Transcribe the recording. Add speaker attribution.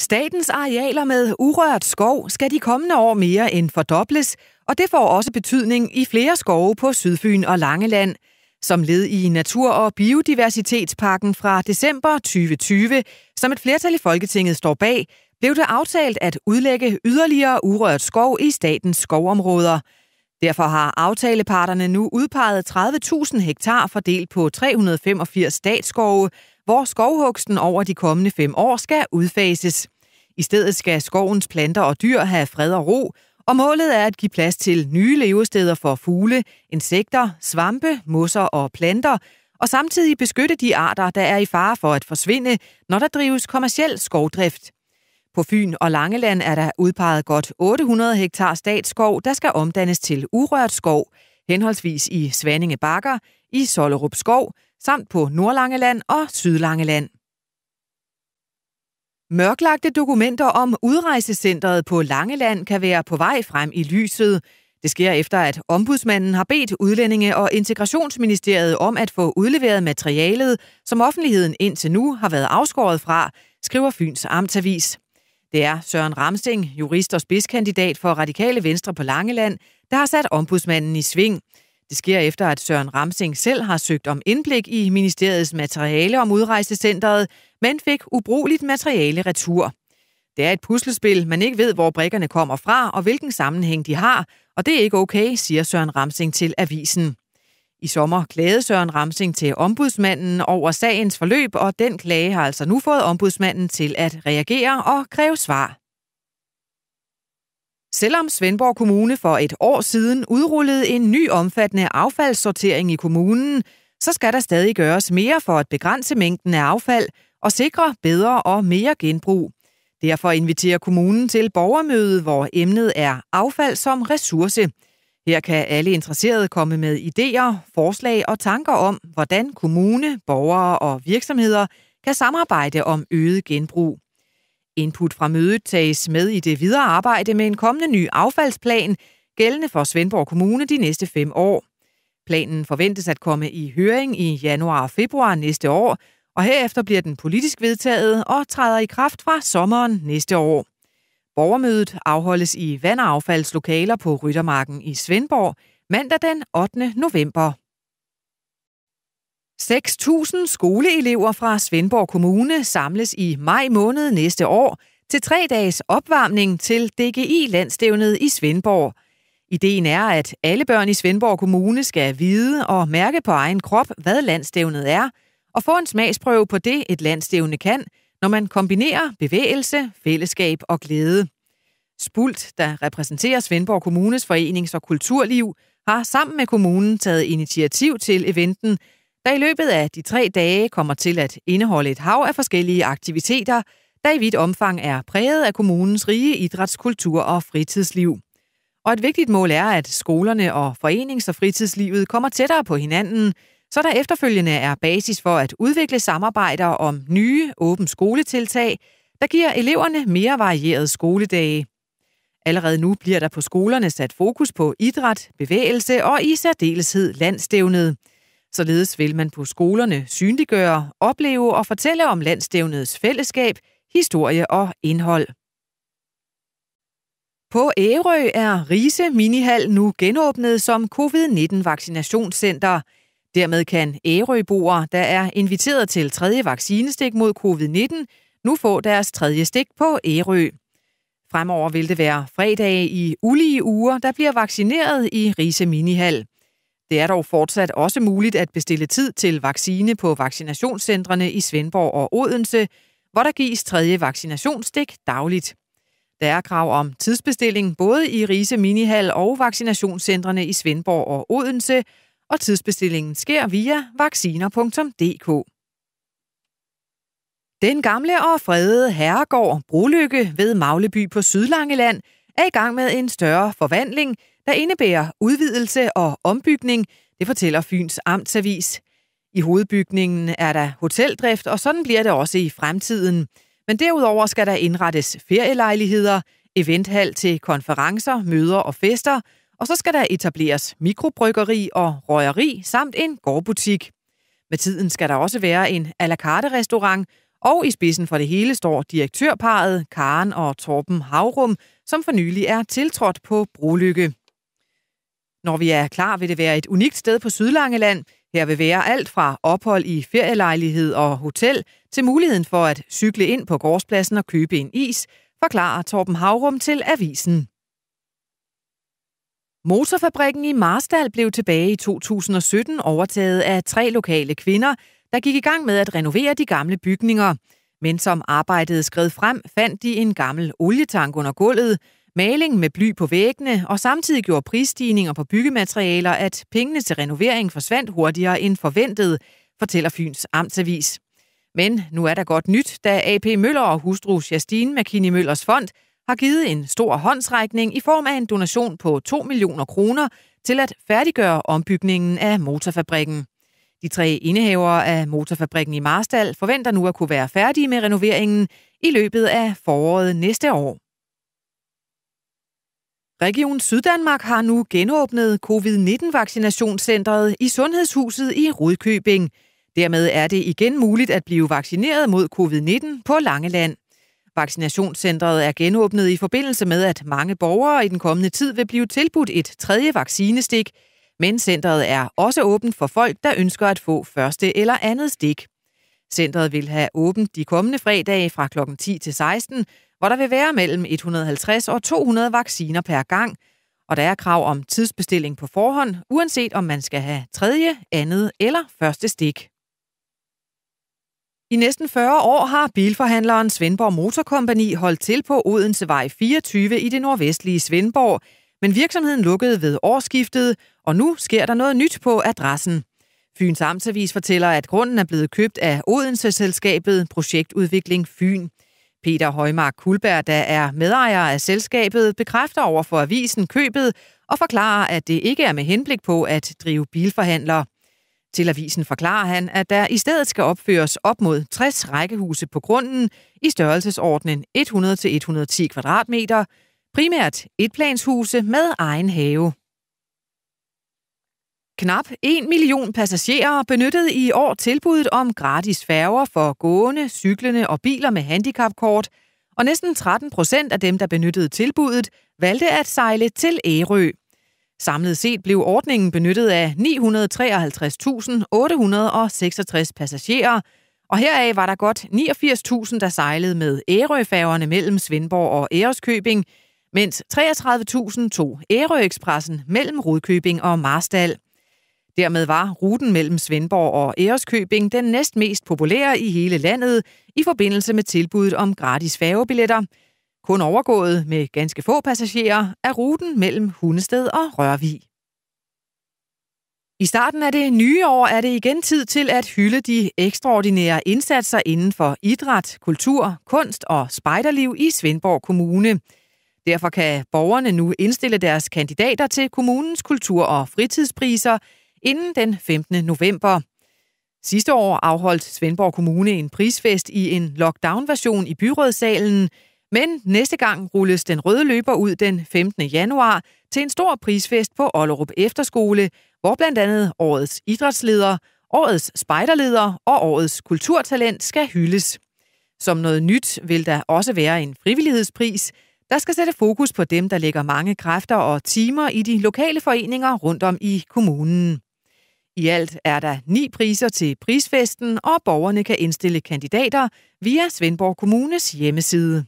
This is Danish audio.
Speaker 1: Statens arealer med urørt skov skal de kommende år mere end fordobles, og det får også betydning i flere skove på Sydfyn og Langeland. Som led i Natur- og Biodiversitetspakken fra december 2020, som et flertal i Folketinget står bag, blev det aftalt at udlægge yderligere urørt skov i statens skovområder. Derfor har aftaleparterne nu udpeget 30.000 hektar fordelt på 385 statsskove, hvor skovhugsten over de kommende fem år skal udfases. I stedet skal skovens planter og dyr have fred og ro, og målet er at give plads til nye levesteder for fugle, insekter, svampe, mosser og planter, og samtidig beskytte de arter, der er i fare for at forsvinde, når der drives kommersiel skovdrift. På Fyn og Langeland er der udpeget godt 800 hektar statsskov, der skal omdannes til urørt skov, henholdsvis i Svaninge Bakker, i Sollerup Skov, samt på Nordlangeland og Sydlangeland. Mørklagte dokumenter om udrejsecentret på Langeland kan være på vej frem i lyset. Det sker efter, at ombudsmanden har bedt Udlændinge- og Integrationsministeriet om at få udleveret materialet, som offentligheden indtil nu har været afskåret fra, skriver Fyns Amtsavis. Det er Søren Ramsting, jurist og spidskandidat for Radikale Venstre på Langeland, der har sat ombudsmanden i sving. Det sker efter, at Søren Ramsing selv har søgt om indblik i ministeriets materiale om udrejsecentret, men fik ubrugeligt materiale retur. Det er et puslespil, man ikke ved, hvor brikkerne kommer fra og hvilken sammenhæng de har, og det er ikke okay, siger Søren Ramsing til avisen. I sommer klagede Søren Ramsing til ombudsmanden over sagens forløb, og den klage har altså nu fået ombudsmanden til at reagere og kræve svar. Selvom Svendborg Kommune for et år siden udrullede en ny omfattende affaldssortering i kommunen, så skal der stadig gøres mere for at begrænse mængden af affald og sikre bedre og mere genbrug. Derfor inviterer kommunen til borgermøde, hvor emnet er affald som ressource. Her kan alle interesserede komme med idéer, forslag og tanker om, hvordan kommune, borgere og virksomheder kan samarbejde om øget genbrug. Input fra mødet tages med i det videre arbejde med en kommende ny affaldsplan, gældende for Svendborg Kommune de næste fem år. Planen forventes at komme i høring i januar og februar næste år, og herefter bliver den politisk vedtaget og træder i kraft fra sommeren næste år. Borgermødet afholdes i vandaffaldslokaler på Ryttermarken i Svendborg mandag den 8. november. 6.000 skoleelever fra Svendborg Kommune samles i maj måned næste år til tre dages opvarmning til DGI-landstævnet i Svendborg. Ideen er, at alle børn i Svendborg Kommune skal vide og mærke på egen krop, hvad landstævnet er, og få en smagsprøve på det, et landstævne kan, når man kombinerer bevægelse, fællesskab og glæde. Spult, der repræsenterer Svendborg Kommunes forenings- og kulturliv, har sammen med kommunen taget initiativ til eventen der i løbet af de tre dage kommer til at indeholde et hav af forskellige aktiviteter, der i vidt omfang er præget af kommunens rige idrætskultur og fritidsliv. Og et vigtigt mål er, at skolerne og forenings- og fritidslivet kommer tættere på hinanden, så der efterfølgende er basis for at udvikle samarbejder om nye åben skoletiltag, der giver eleverne mere varierede skoledage. Allerede nu bliver der på skolerne sat fokus på idræt, bevægelse og i særdeleshed landstævnet – Således vil man på skolerne synliggøre, opleve og fortælle om landstævnets fællesskab, historie og indhold. På Ærø er Rise Minihal nu genåbnet som covid-19-vaccinationscenter. Dermed kan Ærøboere, der er inviteret til tredje vaccinestik mod covid-19, nu få deres tredje stik på Ærø. Fremover vil det være fredage i ulige uger, der bliver vaccineret i Rise Minihal. Det er dog fortsat også muligt at bestille tid til vaccine på vaccinationscentrene i Svendborg og Odense, hvor der gives tredje vaccinationsstik dagligt. Der er krav om tidsbestilling både i Rise Minihal og vaccinationscentrene i Svendborg og Odense, og tidsbestillingen sker via vacciner.dk. Den gamle og fredede herregård Brolykke ved Magleby på Sydlangeland er i gang med en større forvandling, der indebærer udvidelse og ombygning, det fortæller Fyns Amtsavis. I hovedbygningen er der hoteldrift, og sådan bliver det også i fremtiden. Men derudover skal der indrettes ferielejligheder, eventhal til konferencer, møder og fester, og så skal der etableres mikrobryggeri og røgeri samt en gårdbutik. Med tiden skal der også være en à la carte restaurant, og i spidsen for det hele står direktørparet Karen og Torben Havrum, som for nylig er tiltrådt på Brolykke. Når vi er klar, vil det være et unikt sted på Sydlangeland. Her vil være alt fra ophold i ferielejlighed og hotel til muligheden for at cykle ind på gårdspladsen og købe en is, forklarer Torben Havrum til Avisen. Motorfabrikken i Marstal blev tilbage i 2017 overtaget af tre lokale kvinder, der gik i gang med at renovere de gamle bygninger. Men som arbejdet skred frem, fandt de en gammel oljetank under gulvet, maling med bly på væggene, og samtidig gjorde prisstigninger på byggematerialer, at pengene til renovering forsvandt hurtigere end forventet, fortæller Fyns Amtsavis. Men nu er der godt nyt, da AP Møller og hustru Justine McKinney Møllers fond har givet en stor håndsrækning i form af en donation på 2 millioner kroner til at færdiggøre ombygningen af motorfabrikken. De tre indehavere af motorfabrikken i Marstal forventer nu at kunne være færdige med renoveringen i løbet af foråret næste år. Region Syddanmark har nu genåbnet covid-19-vaccinationscentret i Sundhedshuset i Rudkøbing. Dermed er det igen muligt at blive vaccineret mod covid-19 på Langeland. Vaccinationscentret er genåbnet i forbindelse med, at mange borgere i den kommende tid vil blive tilbudt et tredje vaccinestik, men centret er også åbent for folk, der ønsker at få første eller andet stik. Centret vil have åbent de kommende fredage fra kl. 10 til 16, hvor der vil være mellem 150 og 200 vacciner per gang, og der er krav om tidsbestilling på forhånd, uanset om man skal have tredje, andet eller første stik. I næsten 40 år har bilforhandleren Svendborg Motorkompani holdt til på Odensevej 24 i det nordvestlige Svendborg, men virksomheden lukkede ved årsskiftet, og nu sker der noget nyt på adressen. Fyns Amtsavis fortæller, at grunden er blevet købt af Odense-selskabet Projektudvikling Fyn. Peter Højmark Kulberg, der er medejer af selskabet, bekræfter over for avisen købet og forklarer, at det ikke er med henblik på at drive bilforhandler. Til avisen forklarer han, at der i stedet skal opføres op mod 60 rækkehuse på grunden i størrelsesordenen 100-110 kvadratmeter, primært etplanshuse med egen have. Knap 1 million passagerer benyttede i år tilbuddet om gratis færger for gående, cyklende og biler med handicapkort, og næsten 13 procent af dem, der benyttede tilbuddet, valgte at sejle til Ærø. Samlet set blev ordningen benyttet af 953.866 passagerer, og heraf var der godt 89.000, der sejlede med Ærøfærgerne mellem Svendborg og Æreskøbing, mens 33.000 tog Ærøekspressen mellem Rudkøbing og Marstal. Dermed var ruten mellem Svendborg og Æreskøbing den næst mest populære i hele landet i forbindelse med tilbuddet om gratis færgebilletter. Kun overgået med ganske få passagerer er ruten mellem Hundested og Rørvig. I starten af det nye år er det igen tid til at hylde de ekstraordinære indsatser inden for idræt, kultur, kunst og spejderliv i Svendborg Kommune. Derfor kan borgerne nu indstille deres kandidater til kommunens kultur- og fritidspriser – inden den 15. november. Sidste år afholdt Svendborg Kommune en prisfest i en lockdown-version i byrådssalen, men næste gang rulles den røde løber ud den 15. januar til en stor prisfest på Ollerup Efterskole, hvor blandt andet årets idrætsleder, årets spejderleder og årets kulturtalent skal hyldes. Som noget nyt vil der også være en frivillighedspris, der skal sætte fokus på dem, der lægger mange kræfter og timer i de lokale foreninger rundt om i kommunen. I alt er der ni priser til prisfesten, og borgerne kan indstille kandidater via Svendborg Kommunes hjemmeside.